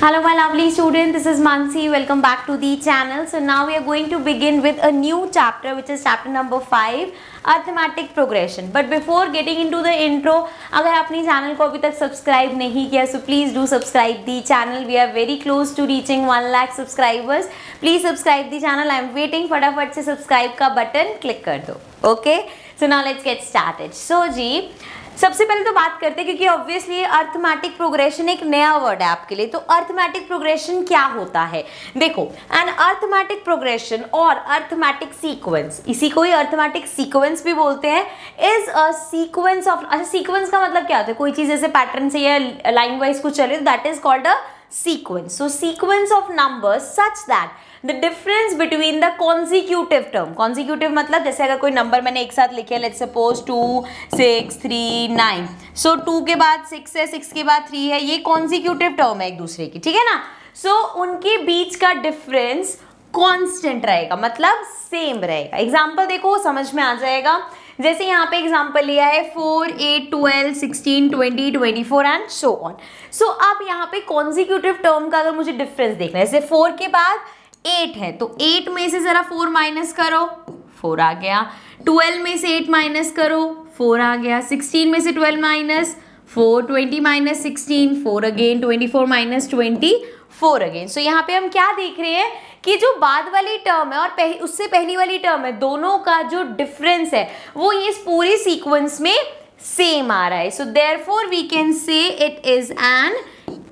hello my lovely students this is mansi welcome back to the channel so now we are going to begin with a new chapter which is chapter number 5 arithmetic progression but before getting into the intro अगर आपने channel को अभी तक subscribe नहीं किया so please do subscribe the channel we are very close to reaching one lakh subscribers please subscribe the channel I am waiting फटाफट से subscribe का बटन क्लिक कर दो okay so now let's get started so जी सबसे पहले तो बात करते हैं क्योंकि ऑब्वियसली अर्थमैटिक प्रोग्रेशन एक नया वर्ड है आपके लिए तो अर्थमैटिक प्रोग्रेशन क्या होता है देखो एन अर्थमैटिक प्रोग्रेशन और अर्थमैटिक सीक्वेंस इसी को ही अर्थमैटिक सीक्वेंस भी बोलते हैं इज अ सीक्वेंस ऑफ अच्छा सीक्वेंस का मतलब क्या होता है कोई चीज़ ऐसे पैटर्न से या लाइन वाइज कुछ चले that is called a sequence so sequence of numbers such that the difference between the consecutive term consecutive मतलब जैसे अगर कोई नंबर मैंने एक साथ लिखे let suppose two six three nine so two के बाद सिक्स है सिक्स के बाद थ्री है ये कॉन्जिक्यूटिव टर्म है एक दूसरे की ठीक है ना सो so, उनके बीच का डिफरेंस कॉन्स्टेंट रहेगा मतलब सेम रहेगा एग्जाम्पल देखो समझ में आ जाएगा जैसे यहाँ पे एग्जाम्पल लिया है four eight twelve sixteen twenty twenty four and so on so अब यहाँ पे कॉन्जिक्यूटिव टर्म का अगर मुझे डिफरेंस देखना है जैसे फोर के बाद एट है तो एट में से ज़रा फोर माइनस करो फोर आ गया ट्वेल्व में से एट माइनस करो फोर आ गया सिक्सटीन में से twelve minus four twenty minus sixteen four again twenty four minus twenty four again so यहाँ पे हम क्या देख रहे हैं कि जो बाद वाली टर्म है और पह, उससे पहली वाली टर्म है दोनों का जो डिफरेंस है वो ये इस पूरी सीक्वेंस में सेम आ रहा है so therefore we can say it is an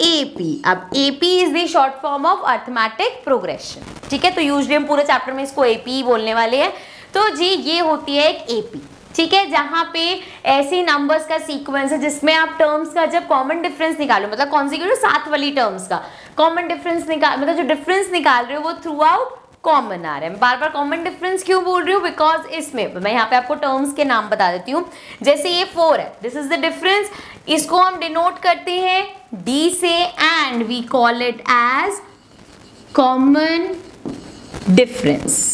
AP अब AP is the short form of arithmetic progression ठीक है तो यूजली हम पूरे चैप्टर में इसको एपी बोलने वाले हैं तो जी ये होती है एक एपी ठीक है जहाँ पे ऐसी नंबर्स का सीक्वेंस है जिसमें आप टर्म्स का जब कॉमन डिफरेंस निकालो मतलब सी सात वाली टर्म्स का कॉमन डिफरेंस निकाल मतलब जो डिफरेंस निकाल रहे हो वो थ्रू आउट कॉमन आ रहा है बार बार कॉमन डिफरेंस क्यों बोल रही हूँ बिकॉज इसमें मैं यहाँ पे आपको टर्म्स के नाम बता देती हूँ जैसे ये फोर है दिस इज द डिफरेंस इसको हम डिनोट करते हैं डी से and we call it as common difference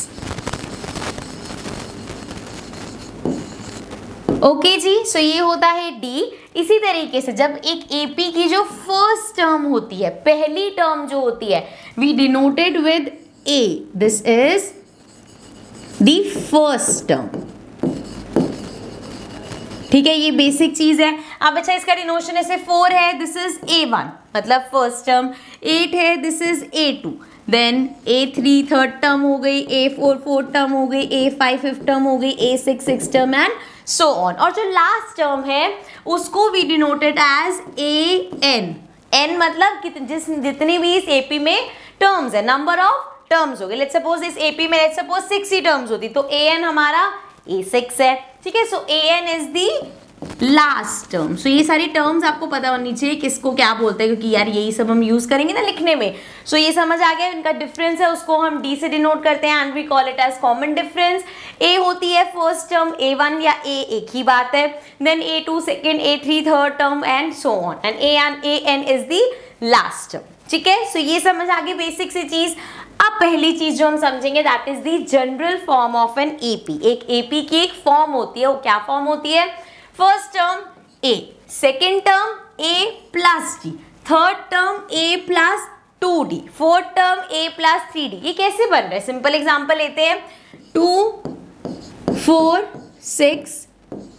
okay okay जी सो so ये होता है डी इसी तरीके से जब एक एपी की जो फर्स्ट टर्म होती है पहली टर्म जो होती है we denoted with A. This is the first term. ठीक है ये बेसिक चीज है अब अच्छा इसका डिनोशन ऐसे फोर है दिस इज ए वन मतलब फर्स्ट टर्म एट है this is a two then a three third term हो गई ए फोर फोर्थ टर्म हो गई ए फाइव फिफ्थ टर्म हो गई a six six term and so on और जो लास्ट टर्म है उसको we denoted as a n n मतलब जिस जितनी भी इस एपी में टर्म्स है नंबर ऑफ टर्म्स हो गए लेट सपोज इस एपी में लेट सपोज सिक्स ही टर्म्स होती तो ए एन हमारा ए सिक्स है ठीक है so a n is the last term so ये सारी टर्म्स आपको पता होनी चाहिए किसको क्या बोलते हैं क्योंकि यार यही सब हम यूज़ करेंगे ना लिखने में सो so, ये समझ आ गया इनका डिफरेंस है उसको हम डी से डिनोट करते हैं and we call it as common difference a होती है फर्स्ट टर्म ए वन या ए एक ही बात है then a two second a three third term and so on and a n a n is the last term ठीक है सो ये समझ आ गई बेसिक सी चीज़ अब पहली चीज जो हम समझेंगे that is the general form of an AP एक एपी की एक फॉर्म होती है वो क्या फॉर्म होती है first term a second term a plus d third term a plus two d fourth term a plus three d ये कैसे बन रहा है सिंपल एग्जाम्पल लेते हैं two four six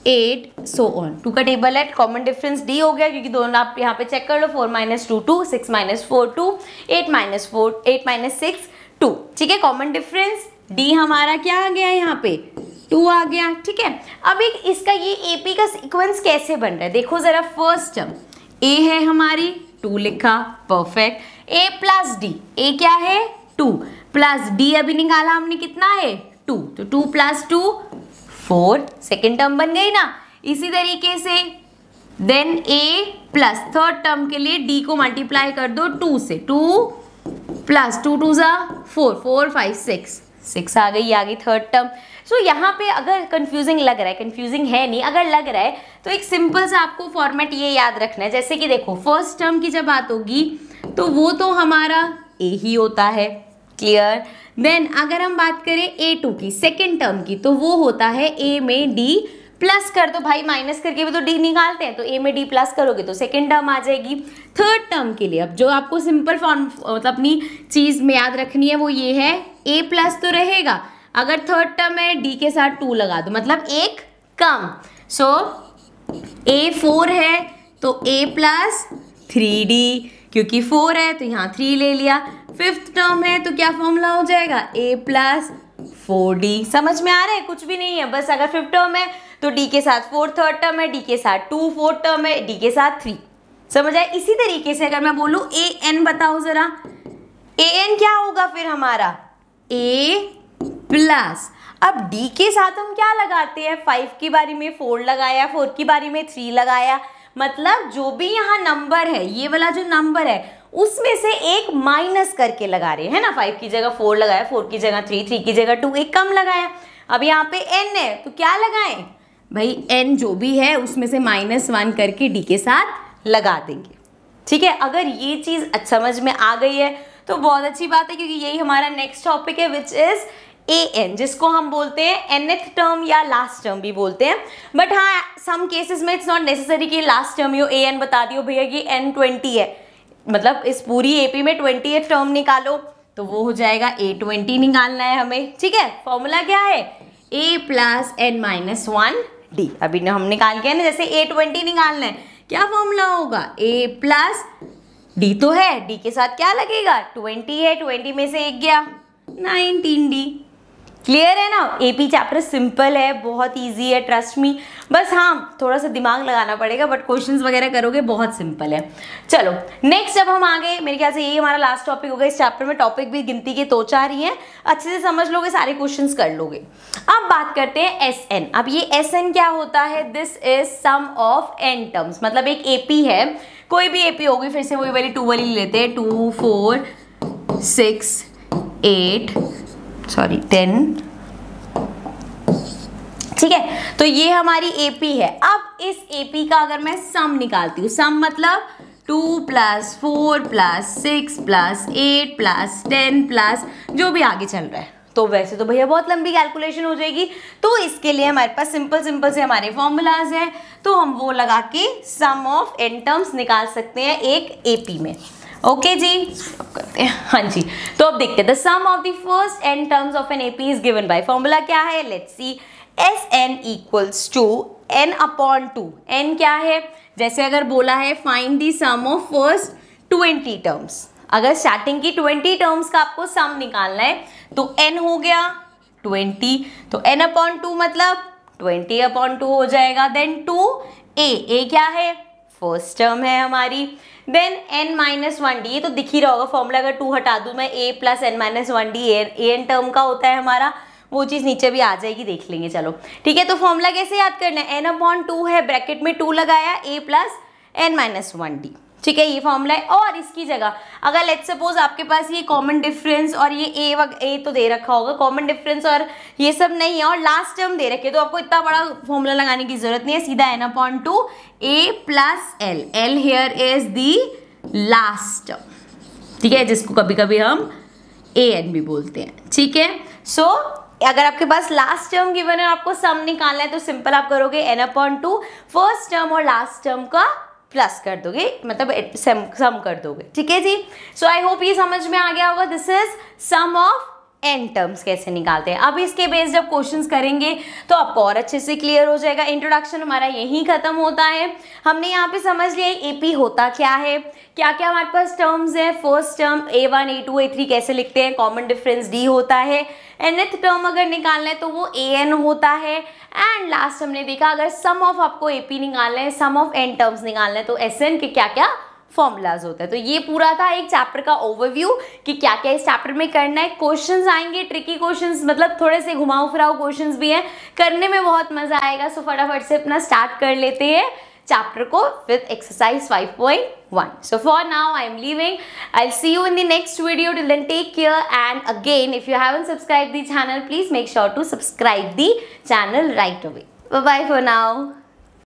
eight so on two का टेबल है कॉमन डिफरेंस डी हो गया क्योंकि दोनों आप यहाँ पे चेक कर लो four minus two two six minus four two eight minus four eight minus six to ठीक है कॉमन डिफरेंस डी हमारा क्या आ गया यहाँ पे टू आ गया ठीक है अब एक इसका ये एपी का सीक्वेंस कैसे बन रहा है देखो ज़रा फर्स्ट टर्म ए है हमारी टू लिखा perfect a plus d a क्या है टू प्लस डी अभी निकाला हमने कितना है टू तो two plus two four second term बन गई ना इसी तरीके से then a plus third term के लिए डी को मल्टीप्लाई कर दो टू से टू प्लस टू टू ज़ा four four five six six आ गई आ गई थर्ड टर्म सो यहाँ पे अगर कंफ्यूजिंग लग रहा है कंफ्यूजिंग है नहीं अगर लग रहा है तो एक सिंपल सा आपको फॉर्मेट ये याद रखना है जैसे कि देखो फर्स्ट टर्म की जब बात होगी तो वो तो हमारा ए ही होता है क्लियर देन अगर हम बात करें ए टू की सेकेंड टर्म की तो वो होता है ए में डी प्लस कर दो भाई माइनस करके भी तो डी निकालते हैं तो ए में डी प्लस करोगे तो सेकेंड टर्म आ जाएगी थर्ड टर्म के लिए अब जो आपको सिंपल फॉर्म मतलब अपनी चीज़ में याद रखनी है वो ये है ए प्लस तो रहेगा अगर थर्ड टर्म है डी के साथ टू लगा दो मतलब एक कम सो ए फोर है तो ए प्लस थ्री डी क्योंकि फोर है तो यहाँ थ्री ले लिया फिफ्थ टर्म है तो क्या फॉर्मूला हो जाएगा ए प्लस फोर डी समझ में आ रहा है कुछ भी नहीं है बस अगर फिफ्थ टर्म है तो डी के साथ फोर्थ थर्ड टर्म है डी के साथ टू फोर्थ टर्म है डी के साथ थ्री समझ आए इसी तरीके से अगर मैं बोलू ए एन बताओ ज़रा ए एन क्या होगा फिर हमारा ए प्लस अब डी के साथ हम क्या लगाते हैं फाइव की बारी में फोर लगाया फोर की बारी में थ्री लगाया मतलब जो भी यहाँ नंबर है ये वाला जो नंबर है उसमें से एक माइनस करके लगा रहे हैं ना फाइव की जगह फोर लगाया फोर की जगह थ्री थ्री की जगह टू एक कम लगाया अब यहाँ पे एन है तो क्या लगाएं भाई एन जो भी है उसमें से माइनस वन करके डी के साथ लगा देंगे ठीक है अगर ये चीज़ समझ में आ गई है तो बहुत अच्छी बात है क्योंकि यही हमारा नेक्स्ट टॉपिक है विच इज़ ए एन जिसको हम बोलते हैं एनथ टर्म या लास्ट टर्म भी बोलते हैं बट हाँ सम केसेस में इट्स नॉट नेसेसरी कि लास्ट टर्म यो ए एन बता दियो भैया कि एन ट्वेंटी है मतलब इस पूरी एपी में ट्वेंटी टर्म निकालो तो वो हो जाएगा ए ट्वेंटी निकालना है हमें ठीक है फॉर्मूला क्या है a plus n minus one d अभी ने हम निकाल के ना जैसे ए ट्वेंटी निकालना है क्या फॉर्मूला होगा ए प्लस डी तो है डी के साथ क्या लगेगा ट्वेंटी है ट्वेंटी में से एक गया नाइनटीन डी क्लियर है ना एपी चैप्टर सिंपल है बहुत इजी है ट्रस्ट मी बस हाँ थोड़ा सा दिमाग लगाना पड़ेगा बट क्वेश्चंस वगैरह करोगे बहुत सिंपल है चलो नेक्स्ट जब हम आगे मेरे ख्याल से यही हमारा लास्ट टॉपिक होगा इस चैप्टर में टॉपिक भी गिनती के तो चार ही है अच्छे से समझ लोगे सारे क्वेश्चन कर लोगे अब बात करते हैं एस एन अब ये एस एन क्या होता है this is sum of n terms मतलब एक ए पी है कोई भी ए पी होगी फिर से वही वाली टू वाली लेते हैं two four six eight sorry ten ठीक है तो ये हमारी एपी है अब इस एपी का अगर मैं सम निकालती हूँ सम मतलब two plus four plus six plus eight plus ten plus जो भी आगे चल रहा है तो वैसे तो भैया बहुत लंबी कैलकुलेशन हो जाएगी तो इसके लिए हमारे पास सिंपल सिंपल से हमारे फॉर्मूलाज हैं तो हम वो लगा के सम ऑफ एन टर्म्स निकाल सकते हैं एक एपी में ओके जी हाँ जी तो अब देखते हैं the sum of the first n terms of an AP is given by formula क्या है let's see S n equals to n upon two n क्या है जैसे अगर बोला है find the sum of first twenty terms अगर starting की ट्वेंटी टर्म्स का आपको सम निकालना है तो एन हो गया ट्वेंटी तो एन अपॉन टू मतलब ट्वेंटी अपॉन टू हो जाएगा देन टू ए ए क्या है फर्स्ट टर्म है हमारी then n minus one d ये तो दिख ही रहा होगा फॉर्मूला अगर टू हटा दूँ मैं a plus n minus one d a n term का होता है हमारा वो चीज़ नीचे भी आ जाएगी देख लेंगे चलो ठीक है तो फॉर्मूला कैसे याद करना है एन अपॉन टू है ब्रैकेट में टू लगाया a plus n minus one d ठीक है ये फॉर्मूला है और इसकी जगह अगर लेट सपोज आपके पास ये कॉमन डिफरेंस और ये ए वग ए तो दे रखा होगा कॉमन डिफरेंस और ये सब नहीं है और लास्ट टर्म दे रखे तो आपको इतना बड़ा फॉर्मूला लगाने की जरूरत नहीं है सीधा n upon two a plus l l here is the last term ठीक है जिसको कभी कभी हम ए एन भी बोलते हैं ठीक है सो अगर आपके पास लास्ट टर्म गिवन है आपको सम निकालना है तो सिंपल आप करोगे n upon two first term और लास्ट टर्म का प्लस कर दोगे मतलब सम कर दोगे ठीक है जी सो आई होप ये समझ में आ गया होगा this is sum of n terms कैसे निकालते हैं अब इसके बेस्ड जब क्वेश्चन करेंगे तो आपको और अच्छे से क्लियर हो जाएगा इंट्रोडक्शन हमारा यहीं ख़त्म होता है हमने यहाँ पे समझ लिया एपी होता क्या है क्या क्या हमारे पास टर्म्स है first term a one a two a three कैसे लिखते हैं कॉमन डिफरेंस डी होता है एनथ टर्म अगर निकालना है तो वो ए एन होता है एंड लास्ट हमने देखा अगर सम ऑफ आपको ए पी निकालना है सम ऑफ एन टर्म्स निकालना है तो एस एन के क्या क्या फॉर्मूलाज होता है तो ये पूरा था एक चैप्टर का ओवरव्यू कि क्या क्या इस चैप्टर में करना है क्वेश्चंस आएंगे ट्रिकी क्वेश्चंस मतलब थोड़े से घुमाओ फिराओ क्वेश्चन भी हैं करने में बहुत मजा आएगा सो फटाफट से अपना स्टार्ट कर लेते हैं चैप्टर को with exercise five point one so for now I am leaving I see you in the next video to then take care and again if you haven't subscribe the channel please make sure to subscribe the channel right away bye for now